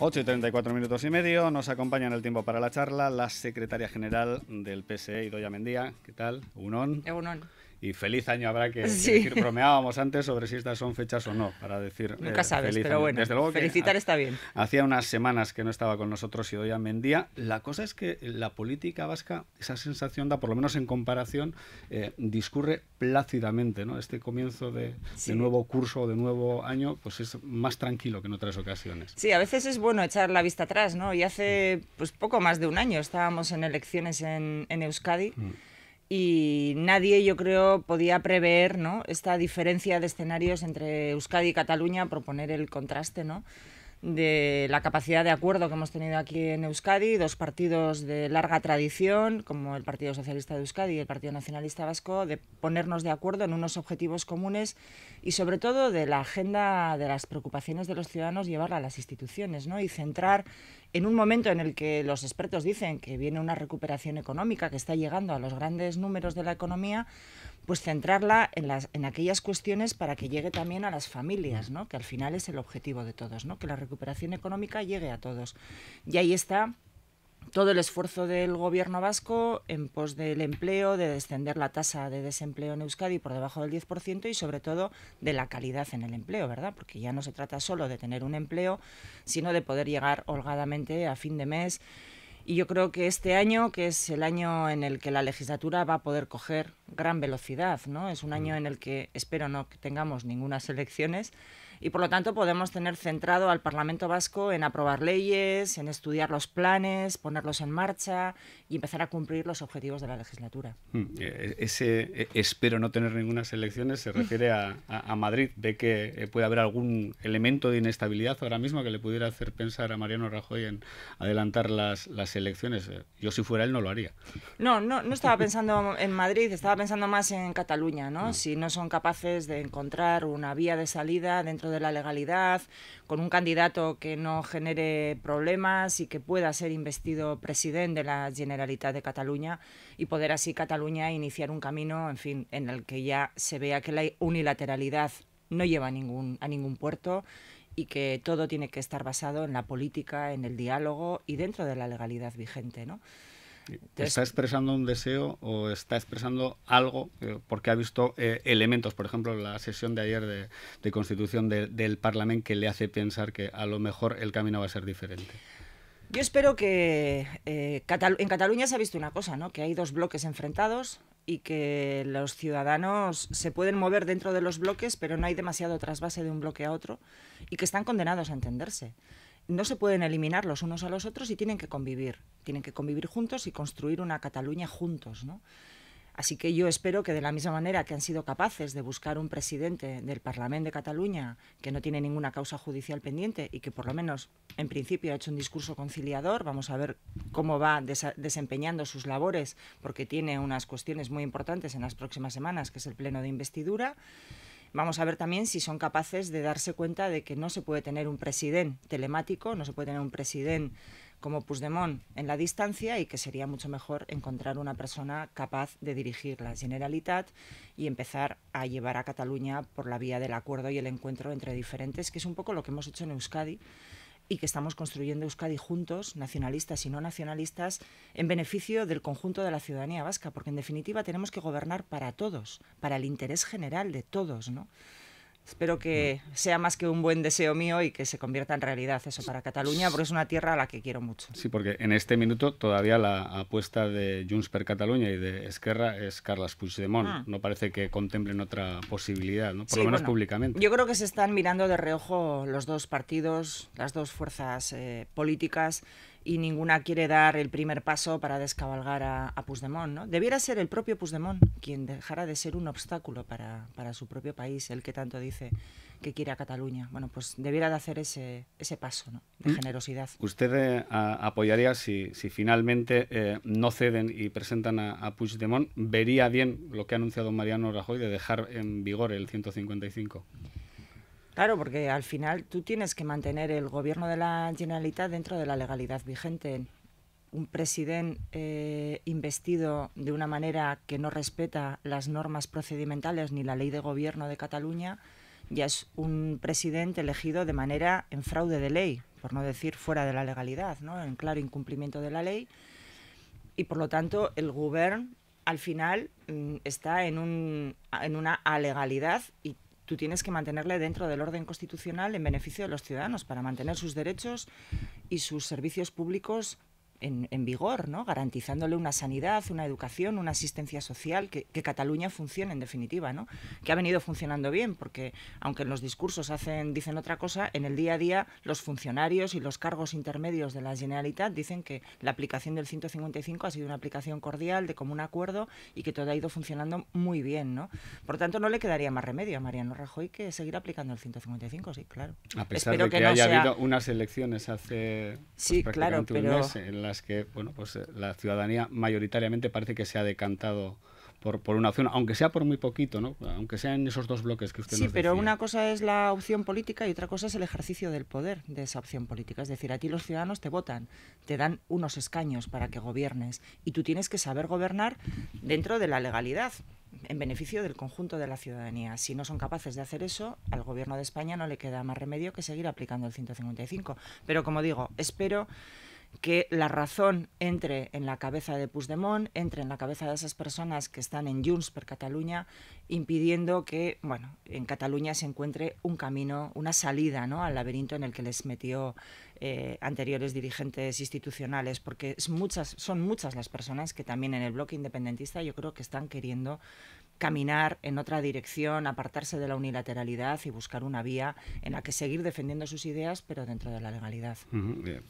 8 y 34 minutos y medio, nos acompaña en el tiempo para la charla la secretaria general del PSE, Doña Mendía. ¿Qué tal? Unón y feliz año habrá que, decir. Bromeábamos antes sobre si estas son fechas o no, para decir. Nunca eh, sabes, pero bueno, felicitar está bien. Hacía unas semanas que no estaba con nosotros y a Mendía. La cosa es que la política vasca, esa sensación da, por lo menos en comparación, eh, discurre plácidamente, ¿no? Este comienzo de, nuevo curso de nuevo año, pues es más tranquilo que en otras ocasiones. Sí, a veces es bueno echar la vista atrás, ¿no? Y hace pues poco más de un año estábamos en elecciones en, en Euskadi. Mm y nadie, yo creo, podía prever ¿no? esta diferencia de escenarios entre Euskadi y Cataluña, proponer el contraste ¿no? de la capacidad de acuerdo que hemos tenido aquí en Euskadi, dos partidos de larga tradición, como el Partido Socialista de Euskadi y el Partido Nacionalista Vasco, de ponernos de acuerdo en unos objetivos comunes y sobre todo de la agenda de las preocupaciones de los ciudadanos llevarla a las instituciones ¿no? y centrar en un momento en el que los expertos dicen que viene una recuperación económica que está llegando a los grandes números de la economía, pues centrarla en, las, en aquellas cuestiones para que llegue también a las familias, ¿no? que al final es el objetivo de todos, ¿no? que la recuperación económica llegue a todos. Y ahí está todo el esfuerzo del gobierno vasco en pos del empleo, de descender la tasa de desempleo en Euskadi por debajo del 10% y sobre todo de la calidad en el empleo, ¿verdad? Porque ya no se trata solo de tener un empleo, sino de poder llegar holgadamente a fin de mes. Y yo creo que este año, que es el año en el que la legislatura va a poder coger gran velocidad, ¿no? Es un año mm. en el que espero no que tengamos ninguna elecciones y por lo tanto podemos tener centrado al Parlamento Vasco en aprobar leyes, en estudiar los planes, ponerlos en marcha y empezar a cumplir los objetivos de la legislatura. Mm. Eh, ese eh, espero no tener ninguna elecciones se refiere a, a, Madrid. de que eh, puede haber algún elemento de inestabilidad ahora mismo que le pudiera hacer pensar a Mariano Rajoy en adelantar las, las elecciones? Yo si fuera él no lo haría. No, no, no estaba pensando en Madrid, estaba pensando más en Cataluña, ¿no? Mm. Si no son capaces de encontrar una vía de salida dentro de la legalidad, con un candidato que no genere problemas y que pueda ser investido presidente de la Generalitat de Cataluña y poder así Cataluña iniciar un camino, en fin, en el que ya se vea que la unilateralidad no lleva a ningún, a ningún puerto y que todo tiene que estar basado en la política, en el diálogo y dentro de la legalidad vigente, ¿no? ¿Está expresando un deseo o está expresando algo? Porque ha visto eh, elementos, por ejemplo, la sesión de ayer de, constitución del Parlamento que le hace pensar que a lo mejor el camino va a ser diferente. Yo espero que eh, en Cataluña se ha visto una cosa, ¿no? Que hay dos bloques enfrentados y que los ciudadanos se pueden mover dentro de los bloques, pero no hay demasiado trasvase de un bloque a otro y que están condenados a entenderse no se pueden eliminar los unos a los otros y tienen que convivir. Tienen que convivir juntos y construir una Cataluña juntos, Así que yo espero que de la misma manera que han sido capaces de buscar un presidente del Parlamento de Cataluña que no tiene ninguna causa judicial pendiente y que por lo menos en principio ha hecho un discurso conciliador, vamos a ver cómo va desempeñando sus labores porque tiene unas cuestiones muy importantes en las próximas semanas, que es el pleno de investidura. Vamos a ver también si son capaces de darse cuenta de que no se puede tener un presidente telemático, no se puede tener un presidente como Puigdemont en la distancia y que sería mucho mejor encontrar una persona capaz de dirigir la Generalitat y empezar a llevar a Cataluña por la vía del acuerdo y el encuentro entre diferentes, que es un poco lo que hemos hecho en Euskadi y que estamos construyendo Euskadi juntos, nacionalistas y no nacionalistas, en beneficio del conjunto de la ciudadanía vasca, porque en definitiva tenemos que gobernar para todos, para el interés general de todos, ¿no? Espero que mm. sea más que un buen deseo mío y que se convierta en realidad eso para Cataluña, porque es una tierra a la que quiero mucho. Sí, porque en este minuto todavía la apuesta de Junts per Cataluña y de Esquerra es Carles Puigdemont. Ah. No parece que contemplen otra posibilidad, ¿no? por lo menos públicamente. Yo creo que se están mirando de reojo los dos partidos, las dos fuerzas eh, políticas y ninguna quiere dar el primer paso para descabalgar a, Puigdemont. ¿no? Debiera ser el propio Puigdemont quien dejara de ser un obstáculo para, su propio país, el que tanto dice que quiere a Cataluña. Bueno, pues debiera de hacer ese, ese paso de mm. generosidad. ¿Usted eh, apoyaría si, finalmente eh, no ceden y presentan a, a, Puigdemont? ¿Vería bien lo que ha anunciado Mariano Rajoy de dejar en vigor el 155? Claro, porque al final tú tienes que mantener el gobierno de la Generalitat dentro de la legalidad vigente. Un presidente eh, investido de una manera que no respeta las normas procedimentales ni la ley de gobierno de Cataluña ya es un presidente elegido de manera en fraude de ley, por no decir fuera de la legalidad, en claro incumplimiento de la ley. Y por lo tanto, el gobierno al final mm, está en, un, en una alegalidad y tú tienes que mantenerle dentro del orden constitucional en beneficio de los ciudadanos para mantener sus derechos y sus servicios públicos en, vigor, ¿no? garantizándole una sanidad, una educación, una asistencia social, que, Cataluña funcione en definitiva, ¿no? que ha venido funcionando bien, porque aunque en los discursos hacen, dicen otra cosa, en el día a día los funcionarios y los cargos intermedios de la Generalitat dicen que la aplicación del 155 ha sido una aplicación cordial, de común acuerdo y que todo ha ido funcionando muy bien. ¿no? Por tanto, no le quedaría más remedio a Mariano Rajoy que seguir aplicando el 155, sí, claro. A pesar de que, haya habido unas elecciones hace pues, sí, claro, mes, en la es que bueno, pues eh, la ciudadanía mayoritariamente parece que se ha decantado por, por, una opción, aunque sea por muy poquito, ¿no? aunque sea en esos dos bloques que usted Sí, pero una cosa es la opción política y otra cosa es el ejercicio del poder de esa opción política. Es decir, a ti los ciudadanos te votan, te dan unos escaños para que gobiernes y tú tienes que saber gobernar dentro de la legalidad en beneficio del conjunto de la ciudadanía. Si no son capaces de hacer eso, al Gobierno de España no le queda más remedio que seguir aplicando el 155. Pero como digo, espero que la razón entre en la cabeza de Puigdemont, entre en la cabeza de esas personas que están en Junts per Cataluña, impidiendo que, bueno, en Cataluña se encuentre un camino, una salida ¿no? al laberinto en el que les metió eh, anteriores dirigentes institucionales, porque muchas, son muchas las personas que también en el bloque independentista yo creo que están queriendo caminar en otra dirección, apartarse de la unilateralidad y buscar una vía en la que seguir defendiendo sus ideas, pero dentro de la legalidad.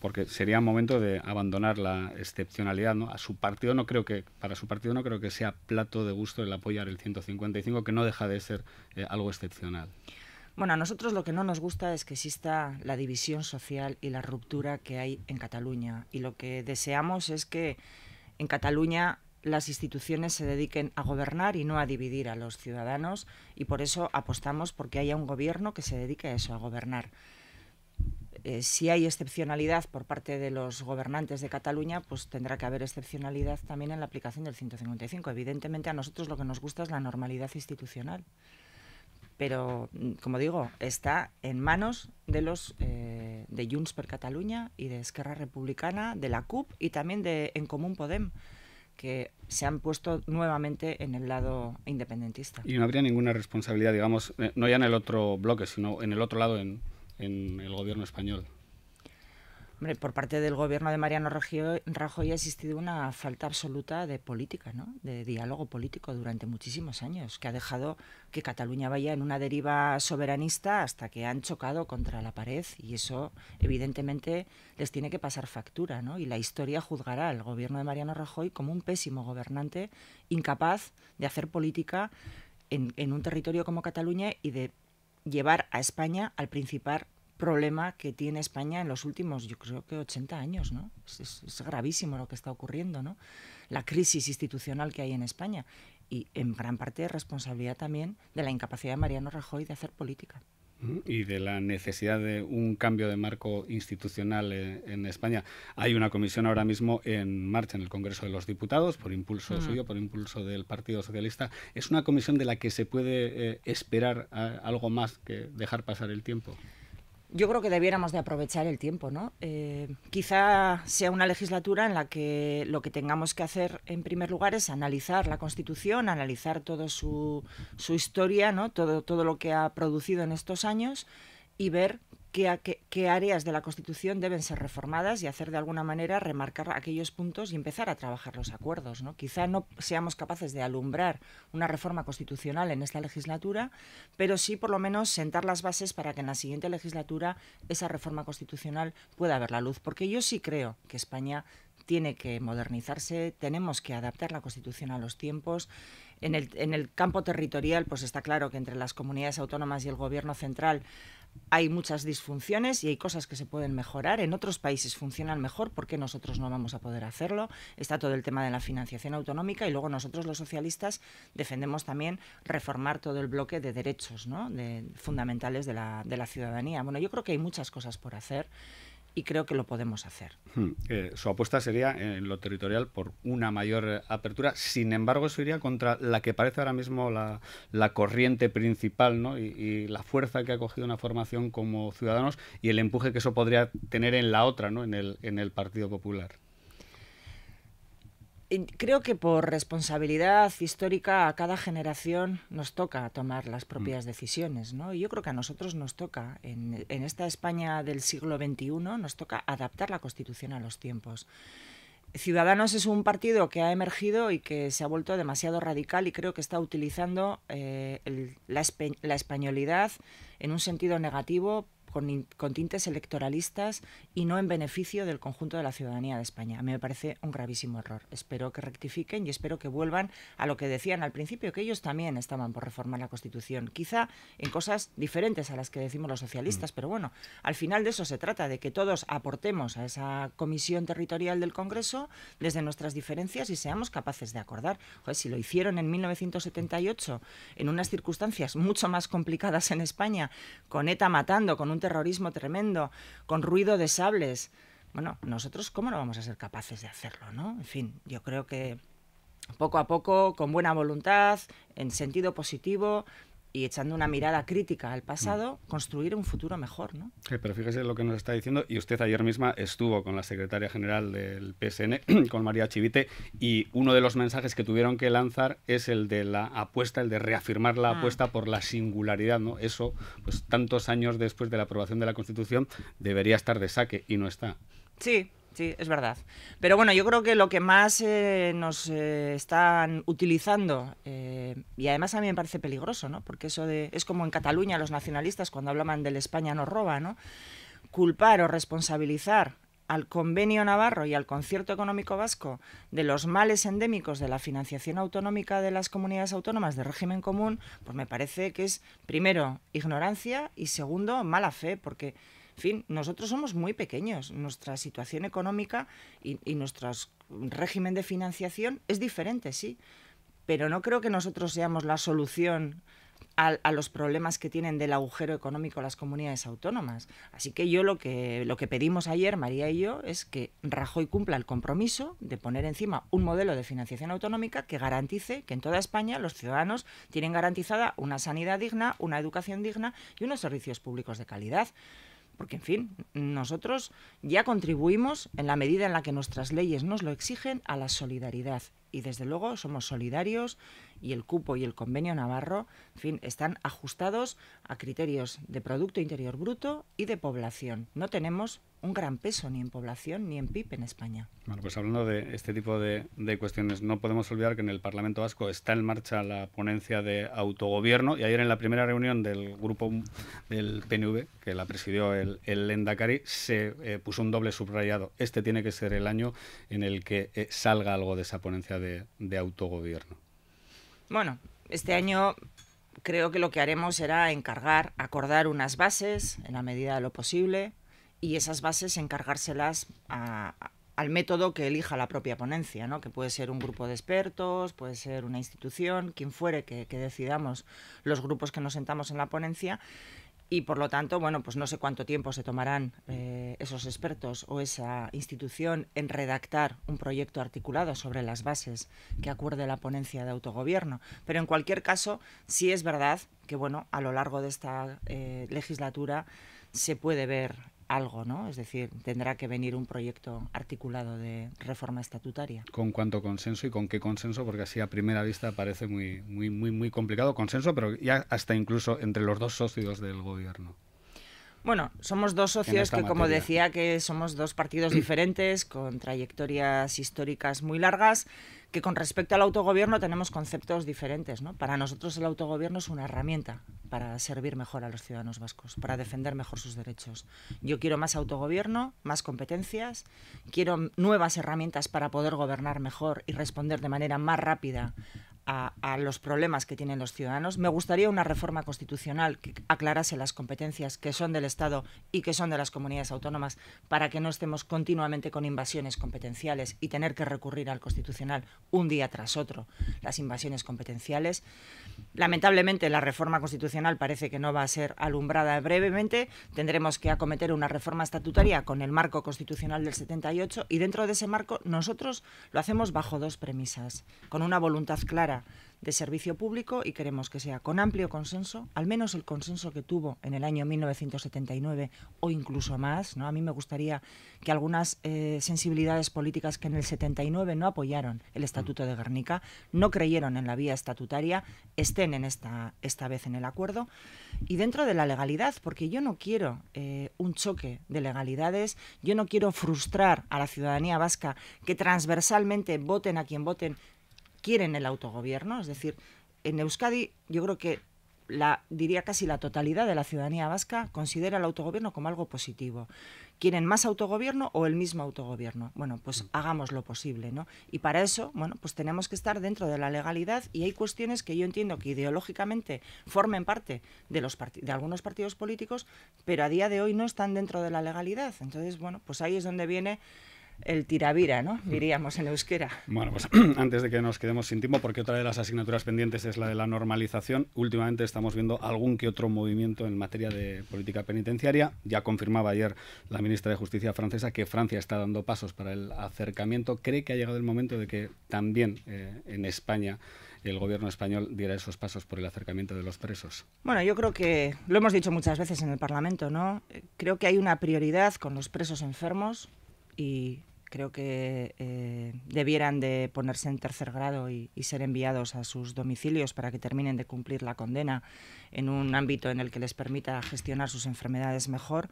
porque sería momento de abandonar la excepcionalidad, ¿no? A su partido no creo que, para su partido no creo que sea plato de gusto el apoyar el 155, que no deja de ser eh, algo excepcional. Bueno, a nosotros lo que no nos gusta es que exista la división social y la ruptura que hay en Cataluña. Y lo que deseamos es que en Cataluña las instituciones se dediquen a gobernar y no a dividir a los ciudadanos y por eso apostamos porque haya un gobierno que se dedique a eso, a gobernar. Eh, si hay excepcionalidad por parte de los gobernantes de Cataluña, pues tendrá que haber excepcionalidad también en la aplicación del 155. Evidentemente a nosotros lo que nos gusta es la normalidad institucional. Pero, mm, como digo, está en manos de los eh, de Junts per Cataluña y de Esquerra Republicana, de la CUP y también de En Común Podem que se han puesto nuevamente en el lado independentista. Y no habría ninguna responsabilidad, digamos, eh, no ya en el otro bloque, sino en el otro lado, en, en el gobierno español por parte del gobierno de Mariano Rajoy ha existido una falta absoluta de política, ¿no? de diálogo político durante muchísimos años, que ha dejado que Cataluña vaya en una deriva soberanista hasta que han chocado contra la pared y eso evidentemente les tiene que pasar factura ¿no? y la historia juzgará al gobierno de Mariano Rajoy como un pésimo gobernante incapaz de hacer política en, en un territorio como Cataluña y de llevar a España al principal problema que tiene España en los últimos, yo creo que 80 años, ¿no? Es, gravísimo lo que está ocurriendo, ¿no? La crisis institucional que hay en España y en gran parte responsabilidad también de la incapacidad de Mariano Rajoy de hacer política. Mm, y de la necesidad de un cambio de marco institucional eh, en España. Hay una comisión ahora mismo en marcha en el Congreso de los Diputados, por impulso mm. suyo, por impulso del Partido Socialista. ¿Es una comisión de la que se puede eh, esperar eh, algo más que dejar pasar el tiempo? yo creo que debiéramos de aprovechar el tiempo, ¿no? Eh, quizá sea una legislatura en la que lo que tengamos que hacer en primer lugar es analizar la Constitución, analizar toda su, su, historia, ¿no? Todo, todo lo que ha producido en estos años y ver qué, áreas de la Constitución deben ser reformadas y hacer de alguna manera remarcar aquellos puntos y empezar a trabajar los acuerdos. ¿no? Quizá no seamos capaces de alumbrar una reforma constitucional en esta legislatura, pero sí por lo menos sentar las bases para que en la siguiente legislatura esa reforma constitucional pueda ver la luz. Porque yo sí creo que España tiene que modernizarse, tenemos que adaptar la Constitución a los tiempos. En el, en el campo territorial, pues está claro que entre las comunidades autónomas y el Gobierno central hay muchas disfunciones y hay cosas que se pueden mejorar. En otros países funcionan mejor, porque nosotros no vamos a poder hacerlo? Está todo el tema de la financiación autonómica y luego nosotros los socialistas defendemos también reformar todo el bloque de derechos ¿no? de, fundamentales de la, de la ciudadanía. Bueno, yo creo que hay muchas cosas por hacer y creo que lo podemos hacer. Hmm. Eh, su apuesta sería en lo territorial por una mayor eh, apertura, sin embargo eso iría contra la que parece ahora mismo la, la corriente principal ¿no? y, y, la fuerza que ha cogido una formación como Ciudadanos y el empuje que eso podría tener en la otra, ¿no? en, el, en el Partido Popular. Creo que por responsabilidad histórica a cada generación nos toca tomar las mm. propias decisiones, ¿no? Yo creo que a nosotros nos toca, en, esta España del siglo XXI, nos toca adaptar la Constitución a los tiempos. Ciudadanos es un partido que ha emergido y que se ha vuelto demasiado radical y creo que está utilizando eh, la, la españolidad en un sentido negativo con, tintes electoralistas y no en beneficio del conjunto de la ciudadanía de España. A mí me parece un gravísimo error. Espero que rectifiquen y espero que vuelvan a lo que decían al principio, que ellos también estaban por reformar la Constitución, quizá en cosas diferentes a las que decimos los socialistas, mm. pero bueno, al final de eso se trata, de que todos aportemos a esa comisión territorial del Congreso desde nuestras diferencias y seamos capaces de acordar. si lo hicieron en 1978, en unas circunstancias mucho más complicadas en España, con ETA matando, con un terrorismo tremendo, con ruido de sables. Bueno, nosotros cómo no vamos a ser capaces de hacerlo, ¿no? En fin, yo creo que poco a poco, con buena voluntad, en sentido positivo, y echando una mirada crítica al mm. pasado, construir un futuro mejor. ¿no? pero fíjese lo que nos está diciendo, y usted ayer misma estuvo con la secretaria general del PSN, con María Chivite, y uno de los mensajes que tuvieron que lanzar es el de la apuesta, el de reafirmar la ah. apuesta por la singularidad. ¿no? Eso, pues tantos años después de la aprobación de la Constitución, debería estar de saque y no está. Sí, sí, es verdad. Pero bueno, yo creo que lo que más eh, nos eh, están utilizando, eh, y además a mí me parece peligroso, ¿no? Porque eso de, es como en Cataluña los nacionalistas cuando hablaban del España nos roba, ¿no? Culpar o responsabilizar al convenio navarro y al concierto económico vasco de los males endémicos de la financiación autonómica de las comunidades autónomas de régimen común, pues me parece que es, primero, ignorancia y segundo, mala fe, porque en fin, nosotros somos muy pequeños, nuestra situación económica y, nuestro régimen de financiación es diferente, sí, pero no creo que nosotros seamos la solución a, a, los problemas que tienen del agujero económico las comunidades autónomas. Así que yo lo que, lo que pedimos ayer, María y yo, es que Rajoy cumpla el compromiso de poner encima un modelo de financiación autonómica que garantice que en toda España los ciudadanos tienen garantizada una sanidad digna, una educación digna y unos servicios públicos de calidad porque en fin, nosotros ya contribuimos en la medida en la que nuestras leyes nos lo exigen a la solidaridad y desde luego somos solidarios y el cupo y el convenio navarro, en fin, están ajustados a criterios de Producto Interior Bruto y de población. No tenemos un gran peso ni en población ni en PIB en España. Bueno, pues hablando de este tipo de, cuestiones, no podemos olvidar que en el Parlamento Vasco está en marcha la ponencia de autogobierno y ayer en la primera reunión del grupo del PNV, que la presidió el, el Endacari, se eh, puso un doble subrayado. Este tiene que ser el año en el que eh, salga algo de esa ponencia de autogobierno. Bueno, este año creo que lo que haremos será encargar, acordar unas bases en la medida de lo posible y esas bases encargárselas al método que elija la propia ponencia, ¿no? que puede ser un grupo de expertos, puede ser una institución, quien fuere que, que decidamos los grupos que nos sentamos en la ponencia y por lo tanto, bueno, pues no sé cuánto tiempo se tomarán eh, esos expertos o esa institución en redactar un proyecto articulado sobre las bases que acuerde la ponencia de autogobierno. Pero en cualquier caso, sí es verdad que, bueno, a lo largo de esta eh, legislatura se puede ver algo, ¿no? Es decir, tendrá que venir un proyecto articulado de reforma estatutaria. ¿Con cuánto consenso y con qué consenso? Porque así a primera vista parece muy, muy, muy, muy complicado consenso, pero ya hasta incluso entre los dos socios del gobierno. Bueno, somos dos socios que, como decía, que somos dos partidos diferentes, con trayectorias históricas muy largas, que con respecto al autogobierno tenemos conceptos diferentes. ¿no? Para nosotros el autogobierno es una herramienta para servir mejor a los ciudadanos vascos, para defender mejor sus derechos. Yo quiero más autogobierno, más competencias, quiero nuevas herramientas para poder gobernar mejor y responder de manera más rápida a, a, los problemas que tienen los ciudadanos. Me gustaría una reforma constitucional que aclarase las competencias que son del Estado y que son de las comunidades autónomas para que no estemos continuamente con invasiones competenciales y tener que recurrir al constitucional un día tras otro, las invasiones competenciales. Lamentablemente, la reforma constitucional parece que no va a ser alumbrada brevemente. Tendremos que acometer una reforma estatutaria con el marco constitucional del 78 y dentro de ese marco nosotros lo hacemos bajo dos premisas, con una voluntad clara de servicio público y queremos que sea con amplio consenso, al menos el consenso que tuvo en el año 1979 o incluso más. ¿no? A mí me gustaría que algunas eh, sensibilidades políticas que en el 79 no apoyaron el Estatuto de Guernica, no creyeron en la vía estatutaria, estén en esta, esta vez en el acuerdo. Y dentro de la legalidad, porque yo no quiero eh, un choque de legalidades, yo no quiero frustrar a la ciudadanía vasca que transversalmente voten a quien voten quieren el autogobierno, es decir, en Euskadi yo creo que la, diría casi la totalidad de la ciudadanía vasca considera el autogobierno como algo positivo. ¿Quieren más autogobierno o el mismo autogobierno? Bueno, pues mm. hagamos lo posible, ¿no? Y para eso, bueno, pues tenemos que estar dentro de la legalidad y hay cuestiones que yo entiendo que ideológicamente formen parte de, los de algunos partidos políticos, pero a día de hoy no están dentro de la legalidad. Entonces, bueno, pues ahí es donde viene el tiravira, ¿no? Mm. Diríamos en euskera. Bueno, pues antes de que nos quedemos sin tiempo, porque otra de las asignaturas pendientes es la de la normalización, últimamente estamos viendo algún que otro movimiento en materia de política penitenciaria. Ya confirmaba ayer la ministra de Justicia francesa que Francia está dando pasos para el acercamiento. ¿Cree que ha llegado el momento de que también eh, en España el gobierno español diera esos pasos por el acercamiento de los presos? Bueno, yo creo que lo hemos dicho muchas veces en el Parlamento, ¿no? Creo que hay una prioridad con los presos enfermos, y creo que eh, debieran de ponerse en tercer grado y, ser enviados a sus domicilios para que terminen de cumplir la condena en un ámbito en el que les permita gestionar sus enfermedades mejor.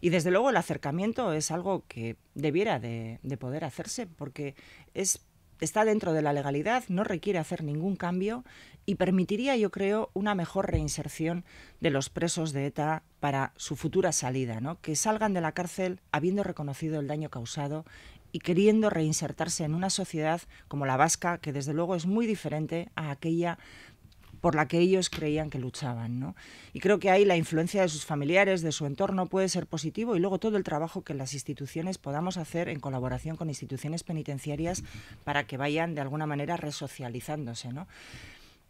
Y desde luego el acercamiento es algo que debiera de, de poder hacerse porque es está dentro de la legalidad, no requiere hacer ningún cambio y permitiría, yo creo, una mejor reinserción de los presos de ETA para su futura salida, ¿no? que salgan de la cárcel habiendo reconocido el daño causado y queriendo reinsertarse en una sociedad como la vasca, que desde luego es muy diferente a aquella por la que ellos creían que luchaban. Y creo que ahí la influencia de sus familiares, de su entorno, puede ser positivo y luego todo el trabajo que las instituciones podamos hacer en colaboración con instituciones penitenciarias para que vayan de alguna manera resocializándose. ¿no?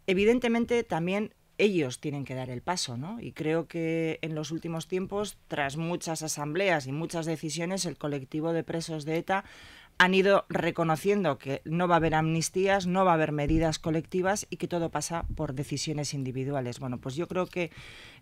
Evidentemente también ellos tienen que dar el paso, Y creo que en los últimos tiempos, tras muchas asambleas y muchas decisiones, el colectivo de presos de ETA han ido reconociendo que no va a haber amnistías, no va a haber medidas colectivas y que todo pasa por decisiones individuales. Bueno, pues yo creo que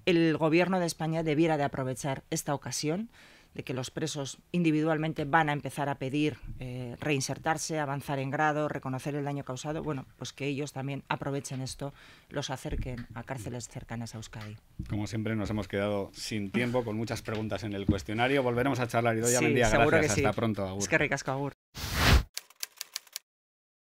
el gobierno de España debiera de aprovechar esta ocasión de que los presos individualmente van a empezar a pedir eh, reinsertarse, avanzar en grado, reconocer el daño causado, bueno, pues que ellos también aprovechen esto, los acerquen a cárceles cercanas a Euskadi. Como siempre nos hemos quedado sin tiempo, con muchas preguntas en el cuestionario. Volveremos a charlar, y doy en día. gracias. Que sí. Hasta pronto, Agur. Es que ricasco, Agur.